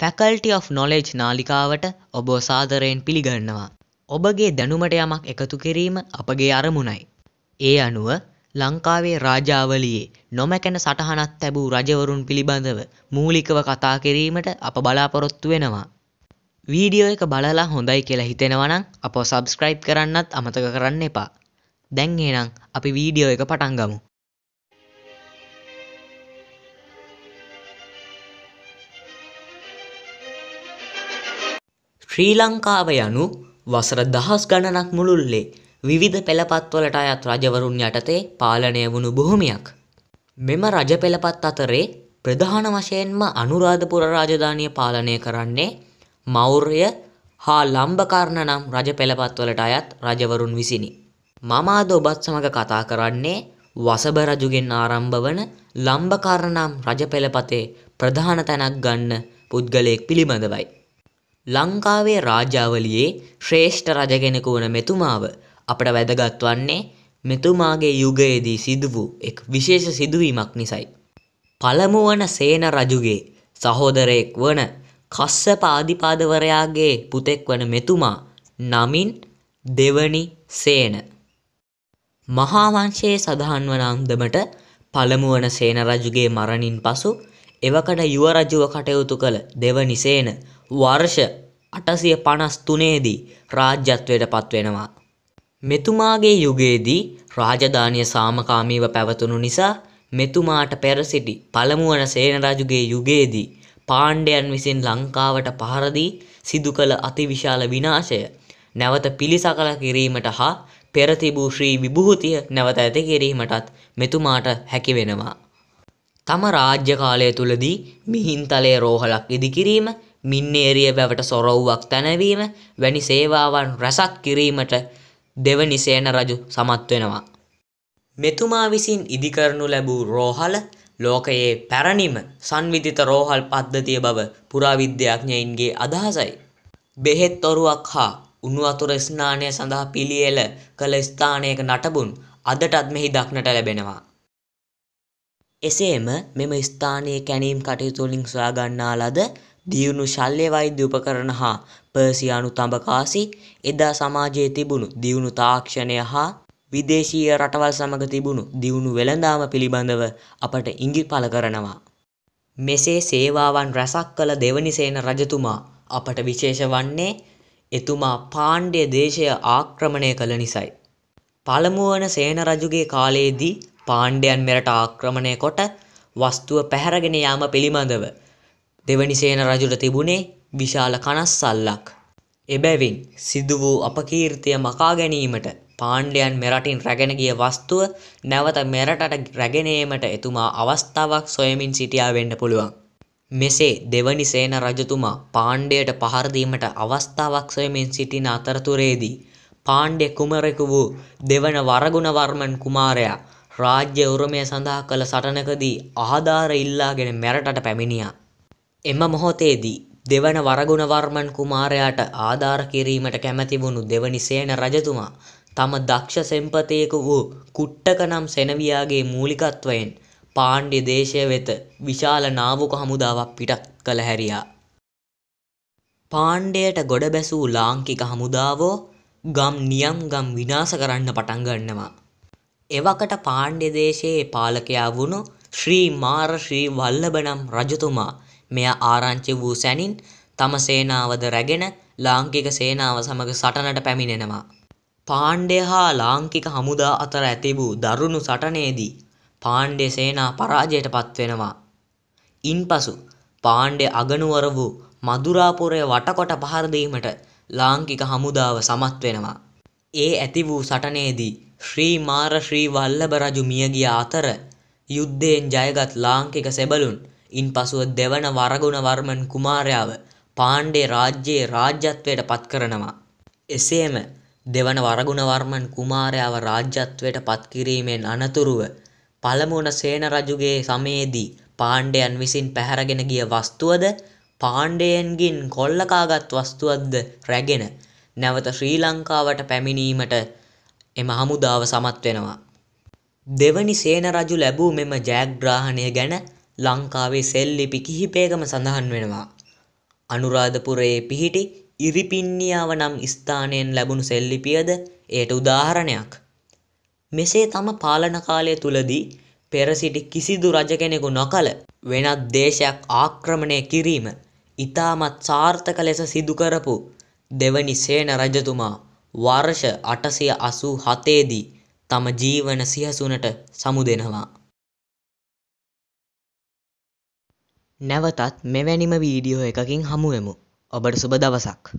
Faculty of knowledge නාලිකාවට ඔබ සාදරයෙන් පිළිගන්නවා. ඔබගේ දැනුමට යමක් එකතු කිරීම අපගේ අරමුණයි. ඒ අනුව ලංකාවේ රාජාවලියේ නොමැකැන සටහනක් තැබූ රජවරුන් පිළිබඳව මූලිකව කතා කිරීමට අප බලාපොරොත්තු වෙනවා. වීඩියෝ එක බලලා හොඳයි කියලා හිතෙනවනම් අප සබස්ක්‍රයිබ් කරන්නත් අමතක කරන්න එපා. දැන් එහෙනම් අපි වීඩියෝ එක පටන් ගමු. ශ්‍රී ලංකාව යනු වසර දහස් ගණනක් මුළුල්ලේ විවිධ පෙළපත්වලට අයත් රජවරුන් යටතේ පාලනය වුණු බොහොමයක්. මෙම රජ පෙළපත් අතරේ ප්‍රධාන වශයෙන්ම අනුරාධපුර රාජධානිය පාලනය කරන්නේ මෞර්ය හා ලම්බකර්ණ නම් රජ පෙළපත්වලට අයත් රජවරුන් විසිනි. මම අද ඔබත් සමඟ කතා කරන්නේ වසබ රජුගෙන් ආරම්භ වන ලම්බකර්ණ නම් රජ පෙළපතේ ප්‍රධාන තැනක් ගන්න පුද්ගලයෙක් පිළිබඳවයි. ලංකාවේ රාජාවලියේ ශ්‍රේෂ්ඨ රජ කෙනෙකු වන මෙතුමාව අපට වැදගත් වන්නේ මෙතුමාගේ යුගයේදී සිදු වූ එක් විශේෂ සිදුවීමක් නිසයි. පළමු වන සේන රජුගේ සහෝදරයෙක් වන කස්සප ආධිපාදවරයාගේ පුතෙක් වන මෙතුමා නමින් දෙවනි සේන. මහාවංශයේ සඳහන් වන අන්දමට පළමුුවන සේන රජුගේ මරණින් පසු එවකට යුවරජුව කටයුතු කළ දෙවනිසේන වර්ෂ අටසිය පනස් තුනේදී රාජ්‍යත්වයට පත්වෙනවා. මෙතුමාගේ යුගයේදී රාජධානය සාමකාමීව පැවතුණු නිසා මෙතුමාට පෙර සිටි පළමුුවන සේනරජුගේ යුගයේදී පාණ්ඩයන් විසින් ලංකාවට පහරදී සිදු කළ අතිවිශාල විනාශය නැවත පිළිසකල කිරීමට හා පෙරතිබූ ශ්‍රී විභූතිය නැවත ඇති කිරීමටත් මෙතුමාට හැකිවෙනවා. තම රාජ්‍ය කාලය තුළදී මිහින්තලේ රෝහලක් ඉදිකිරීම මින්නේරිය වැවට සොරව්වක් තැනවීම වැනි සේවාවන් රැසක් කිරීමට දෙවනි සේන රජු සමත් වෙනවා. මෙතුමා විසින් ඉදිකරනු ලැබූ රෝහල ලෝකයේ පැරණිම සංවිධිත රෝහල් පද්ධතිය බව පුරාවිද්‍යාඥයින්ගේ අදහසයි. බෙහෙත් තොරුවක් හා උණු අතුර ස්නානය සඳහා පිළියෙල කළ ස්ථානයක නටබුන් අදටත් මෙහි දක්නට ලැබෙනවා. එසේම මෙම ස්ථානයේ කැනීම් කටයුතුලින් සොයාගන්නා ලද දියුණු ශල්‍යවෛද්‍ය උපකරණ හා පර්සියානු තඹකාසි එදා සමාජයේ තිබුණු දියුණු තාක්ෂණය හා විදේශීය රටවල් සමඟ තිබුණු දියුණු වෙළඳාම පිළිබඳව අපට ඉඟි පළ කරනවා. මෙසේ සේවාවන් රැසක් කළ දෙවනිසේන රජතුමා අපට විශේෂ වන්නේ එතුමා පාණ්ඩ්‍ය දේශය ආක්‍රමණය කළ නිසයි. පළමුුවන සේන රජුගේ කාලයේදී පාණ්ඩයන් මෙරට ආක්‍රමණය කොට වස්තුව පැහැරගෙන යාම පිළිබඳව තෙවනිසේන රජුට තිබුණේ විශාල කනස්සල්ලක්. එබැවින් සිදු වූ අපකීර්තිය මකා ගැනීමට පාණ්ඩයන් මෙරටින් රැගෙන ගිය වස්තුව නැවත මෙරටට රැගෙනීමට එතුමා අවස්ථාවක් සොයමින් සිටියා වෙන්න පුළුවන්. මෙසේ දෙවනි සේන රජතුමා පාණ්ඩයට පහර දීමට අවස්ථාවක් සොයමින් සිටින අතරතුරේදී පාණ්ඩ්‍ය කුමරෙකු වූ දෙවන වරගුණවර්මන් කුමාරයා රාජ්‍ය උරුමය සඳහා කළ සටනකදී ආධාර ඉල්ලාගෙන මෙරටට පැමිණියා. එම මොහොතේදී දෙවන වරගුණවර්මන් කුමාරයාට ආධාර කිරීමට කැමැති වුණු දෙවනි සේන රජතුමා තම දක්ෂ සෙන්පතියෙකු වූ කුට්ටක නම් සෙනවියාගේ මූලිකත්වයෙන් පාණ්ඩ්‍ය දේශය වෙත විශාල නාවික හමුදාවක් පිටත් කළ හැරියා. පාණ්ඩයට ගොඩ බැසූ ලාංකික හමුදාවෝ ගම් නියම් ගම් විනාශ කරන්න පටන් ගන්නවා. එවකට පාණ්ඩ්‍ය දේශයේ පාලකයා වුණු ශ්‍රී මාර ශ්‍රී වල්ලබ නම් රජතුමා මෙය ආරංචි වූ සැනින් තම සේනාවද රැගෙන ලාංකික සේනාව සමඟ සටනට පැමිණෙනවා. පාණ්ඩය හා ලාංකික හමුදා අතර ඇති වූ දරුණු සටනේදී පාණ්ඩෙ සේනා පරාජයට පත්වෙනවා. ඉන් පසු පාණ්ඩෙ අගනුවර වූ මදුරාපුරය වටකොට පහරදීමට ලාංකික හමුදාව සමත් වෙනවා. ඒ ඇති වූ සටනේදී ශ්‍රී මාර ශ්‍රී වල්ලබ රජු මියගිය අතර යුද්ධයෙන් ජයගත් ලාංකික සෙබලුන් ඉන්පසුව දෙවන වරගුණවර්මන් කුමාරයාව පාණ්ඩේ රාජ්‍යයේ රාජ්‍යත්වයට පත් කරනවා. එසේම දෙවන වරගුණවර්මන් කුමාරයාව රාජ්‍යත්වයට පත් කිරීමෙන් අනතුරුව පළමුවන සේන රජුගේ සමයේදී පාණ්ඩයන් විසින් පැහැරගෙන ගිය වස්තුවද පාණ්ඩයන්ගින් කොල්ලකාගත් වස්තුවක්ද රැගෙන නැවත ශ්‍රී ලංකාවට පැමිණීමට එම හමුදාව සමත් වෙනවා. දෙවනි සේන රජු ලැබූ මෙම ජයග්‍රාහණය ගැන ලංකාවේ සෙල්ලිපි කිහිපයකම සඳහන් වෙනවා. අනුරාධපුරයේ පිහිටි ඉරිපින්නියාව නම් ස්ථානයෙන් ලැබුණු සෙල්ලිපියද එයට උදාහරණයක්. මෙසේ තම පාලන කාලය තුලදී පෙර සිටි කිසිදු රජ කෙනෙකු නොකළ වෙනත් දේශයක් ආක්‍රමණය කිරීම ඉතාමත් සාර්ථක ලෙස සිදු කරපු දෙවනි සේන රජතුමා වර්ෂ 887 දී තම ජීවන සියසුනට සමුදෙනවා. නැවතත් මෙවැනිම වීඩියෝ එකකින් හමුවෙමු ඔබට සුබ දවසක්